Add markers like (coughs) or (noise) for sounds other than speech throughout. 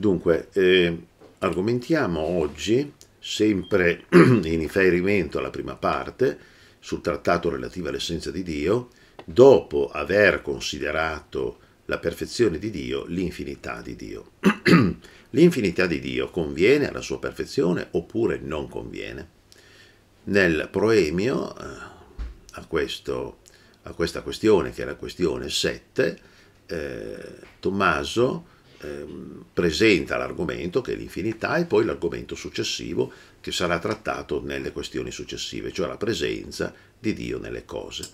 Dunque, eh, argomentiamo oggi, sempre (clears throat) in riferimento alla prima parte, sul trattato relativo all'essenza di Dio, dopo aver considerato la perfezione di Dio, l'infinità di Dio. (clears throat) l'infinità di Dio conviene alla sua perfezione oppure non conviene? Nel proemio eh, a, questo, a questa questione, che è la questione 7, eh, Tommaso Ehm, presenta l'argomento che è l'infinità e poi l'argomento successivo che sarà trattato nelle questioni successive, cioè la presenza di Dio nelle cose.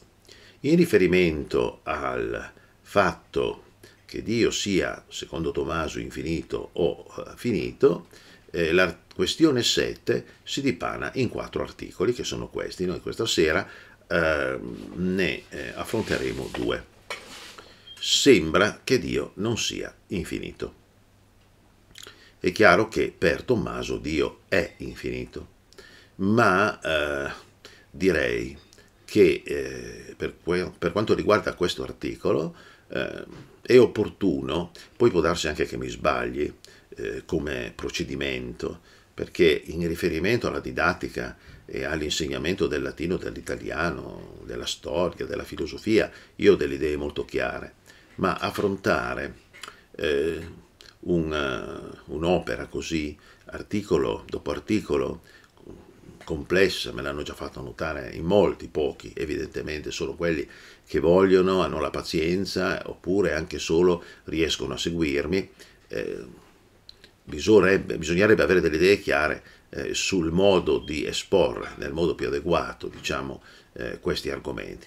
In riferimento al fatto che Dio sia, secondo Tommaso, infinito o eh, finito, eh, la questione 7 si dipana in quattro articoli che sono questi. Noi questa sera eh, ne eh, affronteremo due sembra che Dio non sia infinito. È chiaro che per Tommaso Dio è infinito, ma eh, direi che eh, per, per, quanto riguarda questo articolo eh, è opportuno, poi può darsi anche che mi sbagli eh, come procedimento, perché in riferimento alla didattica e all'insegnamento del latino, dell'italiano, della storia, della filosofia, io ho delle idee molto chiare ma affrontare eh, eh, un'opera così, articolo dopo articolo, complessa, me l'hanno già fatto notare in molti, pochi, evidentemente solo quelli che vogliono, hanno la pazienza, oppure anche solo riescono a seguirmi, eh, bisognerebbe avere delle idee chiare eh, sul modo di esporre nel modo più adeguato diciamo, eh, questi argomenti.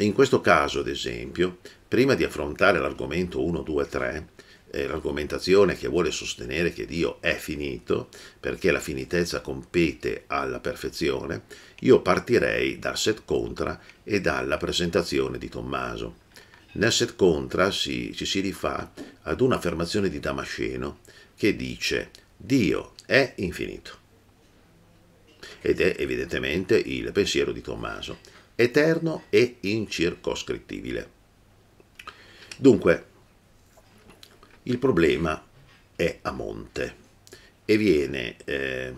In questo caso, ad esempio, prima di affrontare l'argomento 1, 2, 3, eh, l'argomentazione che vuole sostenere che Dio è finito, perché la finitezza compete alla perfezione, io partirei dal set contra e dalla presentazione di Tommaso. Nel set contra si, ci si rifà ad un'affermazione di Damasceno che dice Dio è infinito. Ed è evidentemente il pensiero di Tommaso eterno e incircoscrittibile. Dunque, il problema è a monte e viene eh,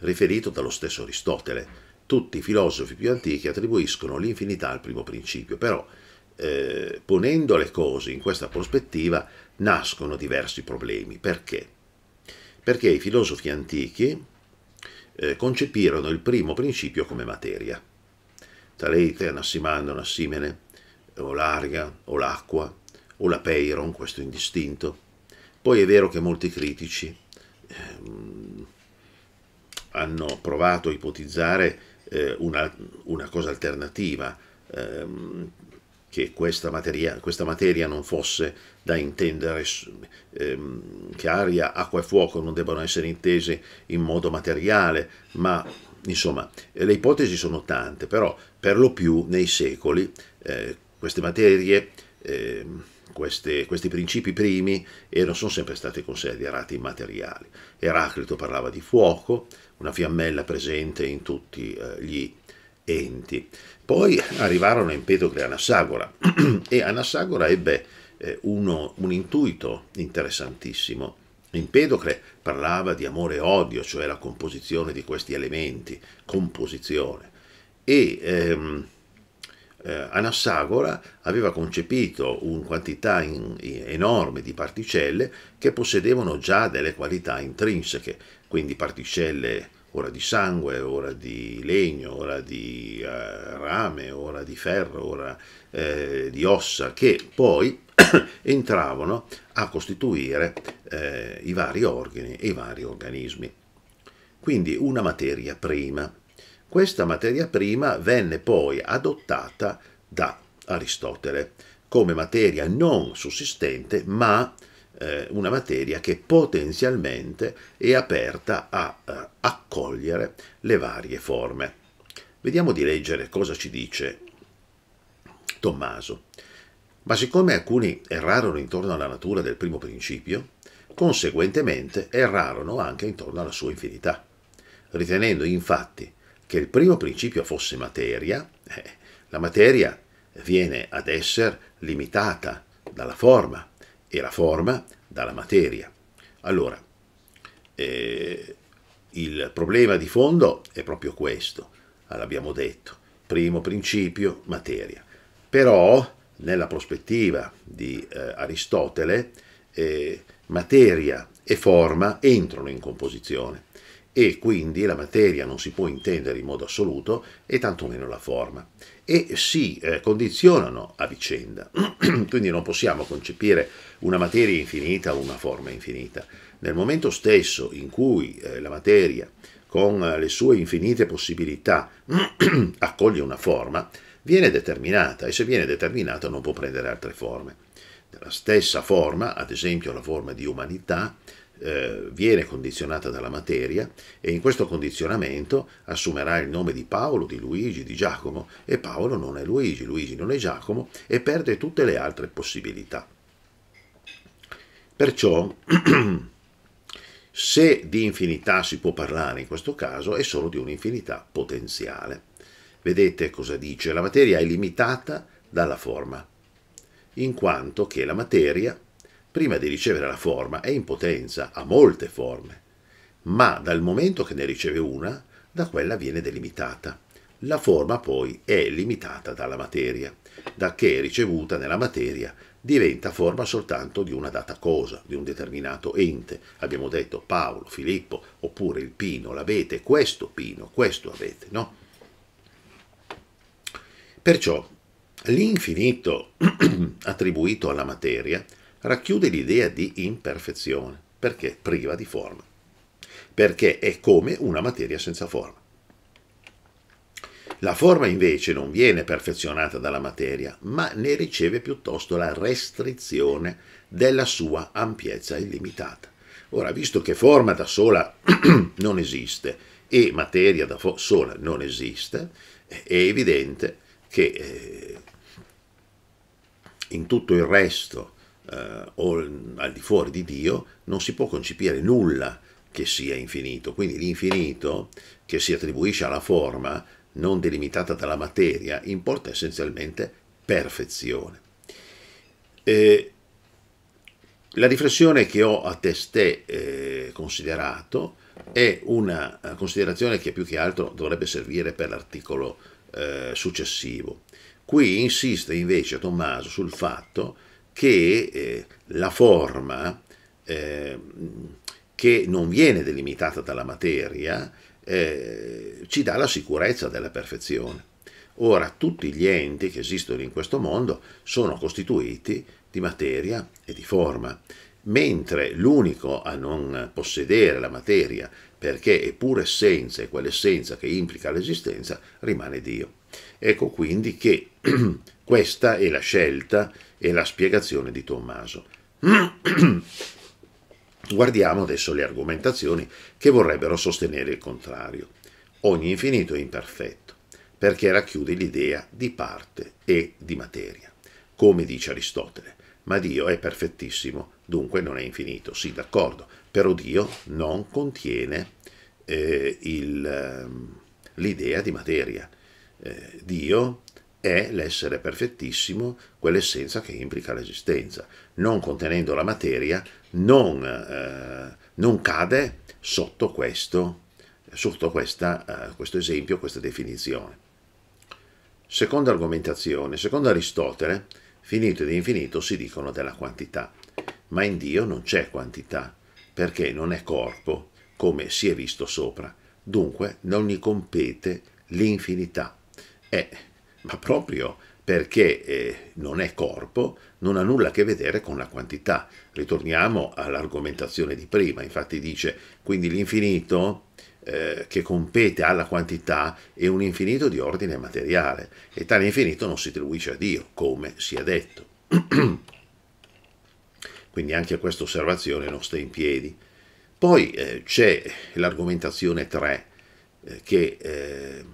riferito dallo stesso Aristotele. Tutti i filosofi più antichi attribuiscono l'infinità al primo principio, però eh, ponendo le cose in questa prospettiva nascono diversi problemi. Perché? Perché i filosofi antichi eh, concepirono il primo principio come materia Talete, Anassimando, Anassimene, o l'Arga, o l'Acqua, o la Peiron, questo indistinto. Poi è vero che molti critici ehm, hanno provato a ipotizzare eh, una, una, cosa alternativa, ehm, che questa materia, questa materia, non fosse da intendere, ehm, che aria, acqua e fuoco non debbano essere intese in modo materiale, ma Insomma, le ipotesi sono tante, però per lo più nei secoli eh, queste materie, eh, queste, questi principi primi, erano, sono sempre stati considerati immateriali. Eraclito parlava di fuoco, una fiammella presente in tutti eh, gli enti. Poi arrivarono Empedocle e Anassagora (clears throat) e Anassagora ebbe eh, uno, un intuito interessantissimo Empedocle parlava di amore e odio, cioè la composizione di questi elementi, composizione, e ehm, eh, Anassagora aveva concepito una quantità in, in, enorme di particelle che possedevano già delle qualità intrinseche, quindi particelle ora di sangue, ora di legno, ora di eh, rame, ora di ferro, ora eh, di ossa, che poi (coughs) entravano a costituire eh, i vari organi e i vari organismi. Quindi una materia prima. Questa materia prima venne poi adottata da Aristotele come materia non sussistente ma eh, una materia che potenzialmente è aperta a eh, accogliere le varie forme. Vediamo di leggere cosa ci dice Tommaso. Ma siccome alcuni errarono intorno alla natura del primo principio, conseguentemente errarono anche intorno alla sua infinità, ritenendo infatti che il primo principio fosse materia, eh, la materia viene ad essere limitata dalla forma e la forma dalla materia. Allora, eh, il problema di fondo è proprio questo, l'abbiamo detto, primo principio, materia. Però nella prospettiva di eh, Aristotele, eh, materia e forma entrano in composizione e quindi la materia non si può intendere in modo assoluto e tantomeno la forma e si eh, condizionano a vicenda. (clears throat) quindi non possiamo concepire una materia infinita o una forma infinita. Nel momento stesso in cui eh, la materia con le sue infinite possibilità (clears throat) accoglie una forma, viene determinata e se viene determinata non può prendere altre forme. La stessa forma, ad esempio la forma di umanità, eh, viene condizionata dalla materia e in questo condizionamento assumerà il nome di Paolo, di Luigi, di Giacomo e Paolo non è Luigi, Luigi non è Giacomo e perde tutte le altre possibilità. Perciò (clears throat) se di infinità si può parlare in questo caso è solo di un'infinità potenziale. Vedete cosa dice? La materia è limitata dalla forma, in quanto che la materia, prima di ricevere la forma, è in potenza, ha molte forme, ma dal momento che ne riceve una, da quella viene delimitata. La forma poi è limitata dalla materia, da che è ricevuta nella materia diventa forma soltanto di una data cosa, di un determinato ente. Abbiamo detto Paolo, Filippo, oppure il pino, l'avete, questo pino, questo avete, no? Perciò l'infinito (clears throat) attribuito alla materia racchiude l'idea di imperfezione, perché priva di forma, perché è come una materia senza forma. La forma invece non viene perfezionata dalla materia, ma ne riceve piuttosto la restrizione della sua ampiezza illimitata. Ora, visto che forma da sola (clears throat) non esiste e materia da sola non esiste, è evidente che eh, in tutto il resto eh, o al di fuori di Dio non si può concepire nulla che sia infinito. Quindi l'infinito che si attribuisce alla forma non delimitata dalla materia importa essenzialmente perfezione. E la riflessione che ho a testè eh, considerato è una eh, considerazione che più che altro dovrebbe servire per l'articolo eh, successivo. Qui insiste invece Tommaso sul fatto che eh, la forma eh, che non viene delimitata dalla materia eh, ci dà la sicurezza della perfezione. Ora tutti gli enti che esistono in questo mondo sono costituiti di materia e di forma mentre l'unico a non possedere la materia, perché è pura essenza, e quell'essenza che implica l'esistenza, rimane Dio. Ecco quindi che (clears throat) questa è la scelta e la spiegazione di Tommaso. (clears throat) Guardiamo adesso le argomentazioni che vorrebbero sostenere il contrario. Ogni infinito è imperfetto, perché racchiude l'idea di parte e di materia, come dice Aristotele ma Dio è perfettissimo, dunque non è infinito. Sì, d'accordo, però Dio non contiene eh, ehm, l'idea di materia. Eh, Dio è l'essere perfettissimo, quell'essenza che implica l'esistenza. Non contenendo la materia, non, eh, non cade sotto, questo, sotto questa, eh, questo esempio, questa definizione. Seconda argomentazione, secondo Aristotele, Finito ed infinito si dicono della quantità, ma in Dio non c'è quantità, perché non è corpo, come si è visto sopra. Dunque non gli compete l'infinità. Eh, ma proprio perché eh, non è corpo, non ha nulla a che vedere con la quantità. Ritorniamo all'argomentazione di prima, infatti dice quindi l'infinito eh, che compete alla quantità è un infinito di ordine materiale e tale infinito non si attribuisce a Dio, come si è detto. (clears throat) quindi anche questa osservazione non sta in piedi. Poi eh, c'è l'argomentazione 3 eh, che eh,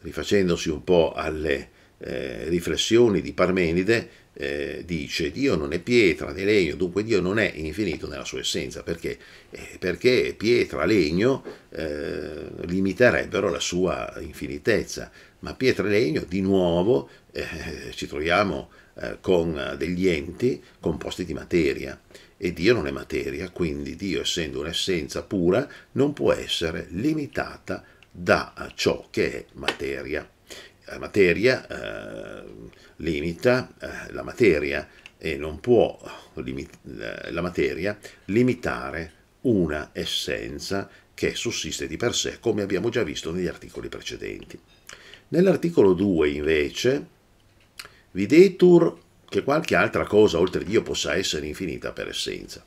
rifacendosi un po' alle eh, riflessioni di Parmenide eh, dice Dio non è pietra né legno, dunque Dio non è infinito nella sua essenza, perché, eh, perché pietra, legno eh, limiterebbero la sua infinitezza, ma pietra e legno di nuovo eh, ci troviamo eh, con degli enti composti di materia e Dio non è materia, quindi Dio essendo un'essenza pura non può essere limitata da ciò che è materia. Eh, materia eh, limita eh, la materia e non può la materia limitare una essenza che sussiste di per sé, come abbiamo già visto negli articoli precedenti. Nell'articolo 2, invece, videtur che qualche altra cosa oltre Dio possa essere infinita per essenza.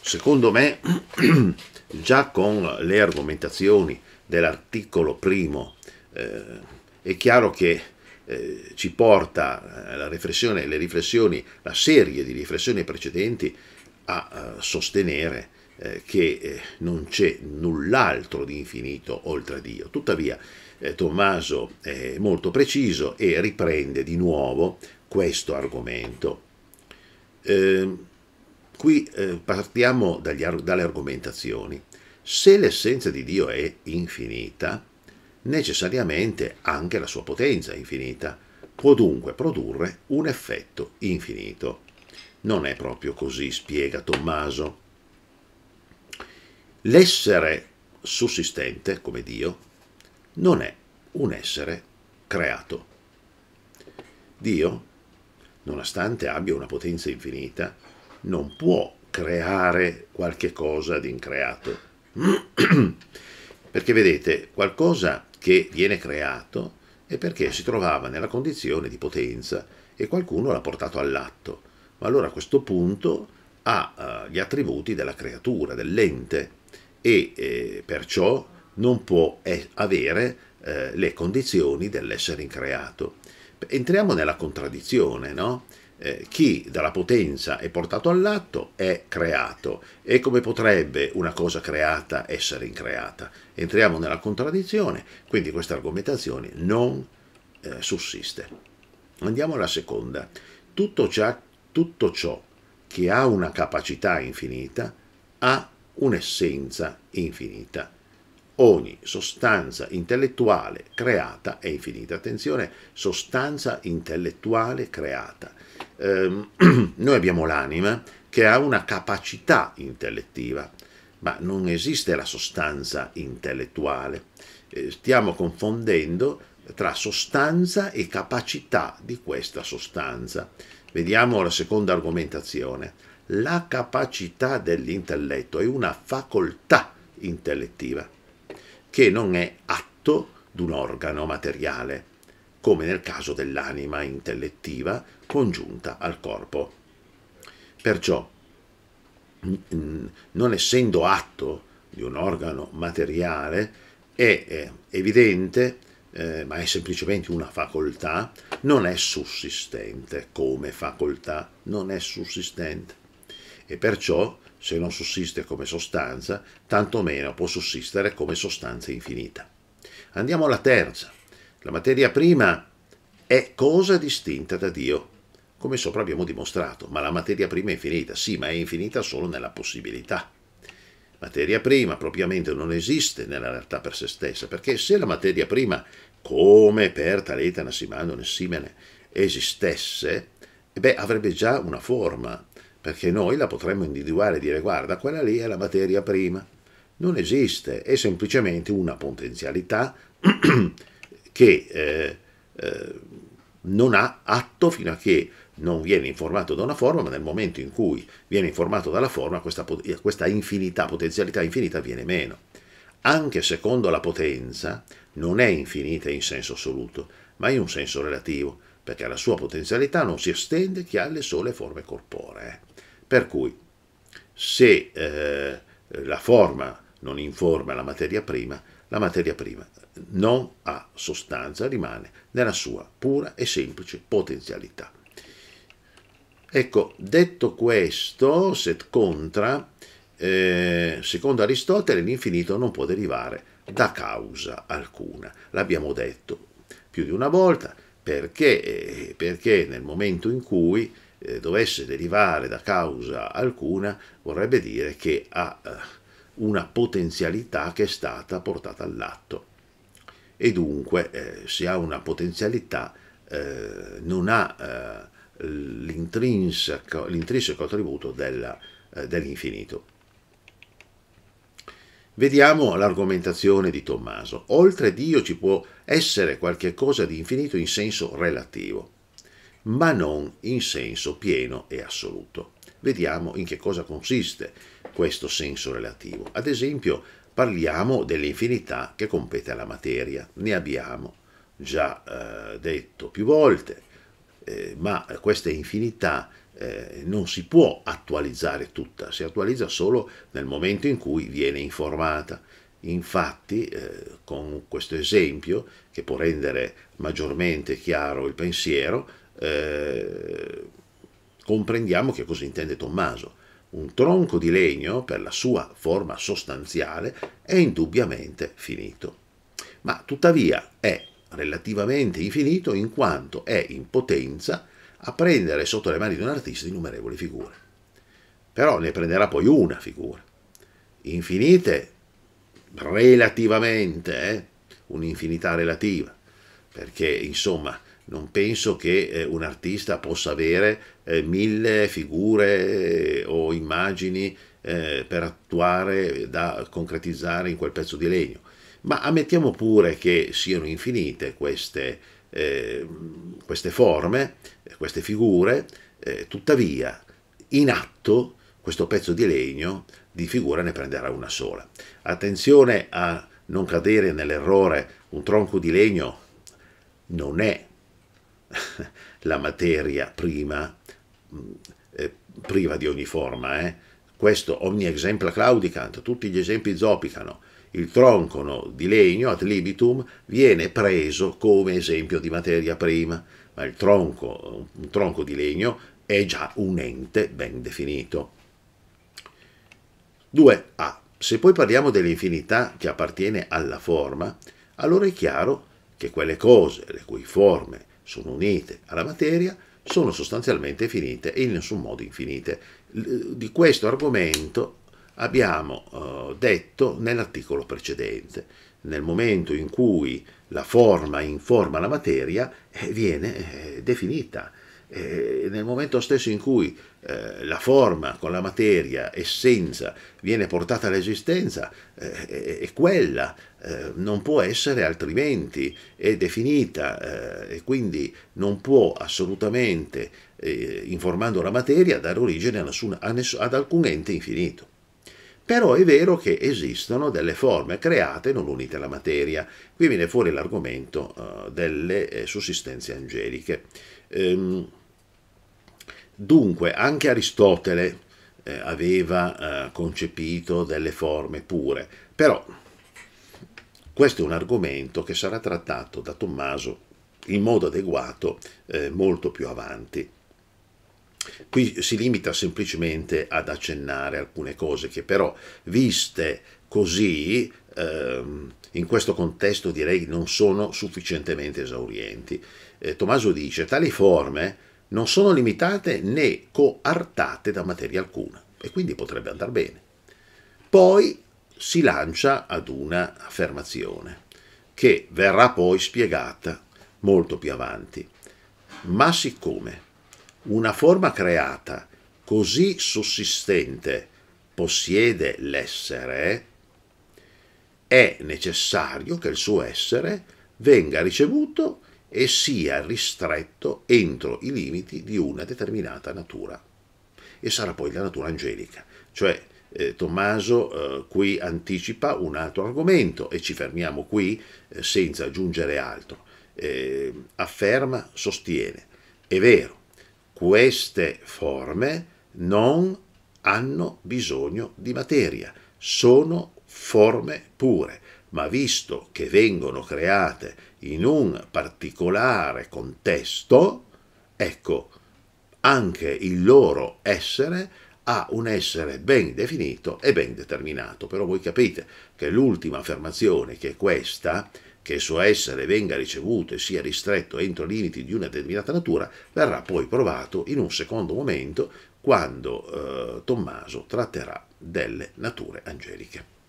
Secondo me, (clears throat) già con le argomentazioni dell'articolo primo eh, è chiaro che eh, ci porta eh, la riflessione, le riflessioni, la serie di riflessioni precedenti a, a eh, sostenere eh, che eh, non c'è null'altro di infinito oltre a Dio. Tuttavia eh, Tommaso è molto preciso e riprende di nuovo questo argomento. Ehm, qui partiamo dagli, dalle argomentazioni. Se l'essenza di Dio è infinita, necessariamente anche la sua potenza infinita. Può dunque produrre un effetto infinito. Non è proprio così, spiega Tommaso. L'essere sussistente, come Dio, non è un essere creato. Dio, nonostante abbia una potenza infinita, non può creare qualche cosa di increato. (clears throat) Perché vedete, qualcosa che viene creato è perché si trovava nella condizione di potenza e qualcuno l'ha portato all'atto. Ma allora a questo punto ha uh, gli attributi della creatura, dell'ente e eh, perciò non può eh, avere eh, le condizioni dell'essere increato. Entriamo nella contraddizione, no? eh, chi dalla potenza è portato all'atto è creato e come potrebbe una cosa creata essere increata? Entriamo nella contraddizione, quindi questa argomentazione non eh, sussiste. Andiamo alla seconda. Tutto ciò, tutto ciò che ha una capacità infinita ha un'essenza infinita ogni sostanza intellettuale creata è infinita. Attenzione, sostanza intellettuale creata. Eh, (clears throat) noi abbiamo l'anima che ha una capacità intellettiva, ma non esiste la sostanza intellettuale. Eh, stiamo confondendo tra sostanza e capacità di questa sostanza. Vediamo la seconda argomentazione. La capacità dell'intelletto è una facoltà intellettiva che non è atto d'un organo materiale, come nel caso dell'anima intellettiva congiunta al corpo. Perciò, non essendo atto di un organo materiale, è evidente, eh, ma è semplicemente una facoltà, non è sussistente come facoltà, non è sussistente. E perciò se non sussiste come sostanza, tantomeno può sussistere come sostanza infinita. Andiamo alla terza. La materia prima è cosa distinta da Dio, come sopra abbiamo dimostrato, ma la materia prima è infinita, sì, ma è infinita solo nella possibilità. Materia prima propriamente non esiste nella realtà per se stessa, perché se la materia prima, come per Taleta, Nassimano, Simene, esistesse, beh, avrebbe già una forma, perché noi la potremmo individuare e dire guarda, quella lì è la materia prima. Non esiste, è semplicemente una potenzialità (clears throat) che eh, eh, non ha atto fino a che non viene informato da una forma, ma nel momento in cui viene informato dalla forma, questa, eh, questa infinità, potenzialità infinita viene meno. Anche secondo la potenza non è infinita in senso assoluto, ma in un senso relativo, perché la sua potenzialità non si estende che alle sole forme corporee. Per cui se eh, la forma non informa la materia prima, la materia prima non ha sostanza, rimane nella sua pura e semplice potenzialità. Ecco, detto questo, set contra, eh, secondo Aristotele l'infinito non può derivare da causa alcuna. L'abbiamo detto più di una volta, perché, eh, perché nel momento in cui eh, dovesse derivare da causa alcuna, vorrebbe dire che ha eh, una potenzialità che è stata portata all'atto. E dunque, eh, se ha una potenzialità, eh, non ha eh, l'intrinseco, attributo della, eh, dell'infinito. Vediamo l'argomentazione di Tommaso. Oltre Dio ci può essere qualche cosa di infinito in senso relativo ma non in senso pieno e assoluto. Vediamo in che cosa consiste questo senso relativo. Ad esempio, parliamo dell'infinità che compete alla materia. Ne abbiamo già eh, detto più volte, eh, ma questa infinità eh, non si può attualizzare tutta, si attualizza solo nel momento in cui viene informata. Infatti, eh, con questo esempio, che può rendere maggiormente chiaro il pensiero, eh, comprendiamo che cosa intende Tommaso. Un tronco di legno, per la sua forma sostanziale, è indubbiamente finito. Ma tuttavia è relativamente infinito in quanto è in potenza a prendere sotto le mani di un artista innumerevoli figure. Però ne prenderà poi una figura. Infinite relativamente, eh? un'infinità relativa, perché insomma non penso che eh, un artista possa avere eh, mille figure eh, o immagini eh, per attuare, da concretizzare in quel pezzo di legno. Ma ammettiamo pure che siano infinite queste, eh, queste forme, queste figure, eh, tuttavia in atto questo pezzo di legno di figura ne prenderà una sola. Attenzione a non cadere nell'errore, un tronco di legno non è (laughs) la materia prima mm, eh, priva di ogni forma. Eh? Questo omni exempla claudicant, tutti gli esempi zoppicano. Il troncono di legno ad libitum viene preso come esempio di materia prima, ma il tronco, un tronco di legno è già un ente ben definito. 2a. Se poi parliamo dell'infinità che appartiene alla forma, allora è chiaro che quelle cose, le cui forme sono unite alla materia, sono sostanzialmente finite e in nessun modo infinite. Eh, di questo argomento abbiamo eh, detto nell'articolo precedente. Nel momento in cui la forma informa la materia, eh, viene eh, definita e eh, nel momento stesso in cui eh, la forma con la materia, essenza, viene portata all'esistenza, eh, è quella, eh, non può essere altrimenti, è definita eh, e quindi non può assolutamente, eh, informando la materia, dare origine a nessun, a ness- ad alcun ente infinito. Però è vero che esistono delle forme create non unite alla materia. Qui viene fuori l'argomento delle sussistenze angeliche. Ehm, dunque, anche Aristotele eh, aveva eh, concepito delle forme pure, però questo è un argomento che sarà trattato da Tommaso in modo adeguato eh, molto più avanti. Qui si limita semplicemente ad accennare alcune cose che però, viste così, ehm, in questo contesto direi non sono sufficientemente esaurienti eh, Tommaso dice, tali forme non sono limitate né coartate da materia alcuna e quindi potrebbe andare bene. Poi si lancia ad una affermazione che verrà poi spiegata molto più avanti. Ma siccome una forma creata così sussistente possiede l'essere, è necessario che il suo essere venga ricevuto e sia ristretto entro i limiti di una determinata natura. E sarà poi la natura angelica. Cioè, eh, Tommaso eh, qui anticipa un altro argomento e ci fermiamo qui eh, senza aggiungere altro. Eh, afferma, sostiene, è vero, queste forme non hanno bisogno di materia, sono forme pure, ma visto che vengono create in un particolare contesto, ecco, anche il loro essere ha un essere ben definito e ben determinato. Però voi capite che l'ultima affermazione, che è questa, che il suo essere venga ricevuto e sia ristretto entro i limiti di una determinata natura, verrà poi provato in un secondo momento quando eh, Tommaso tratterà delle nature angeliche.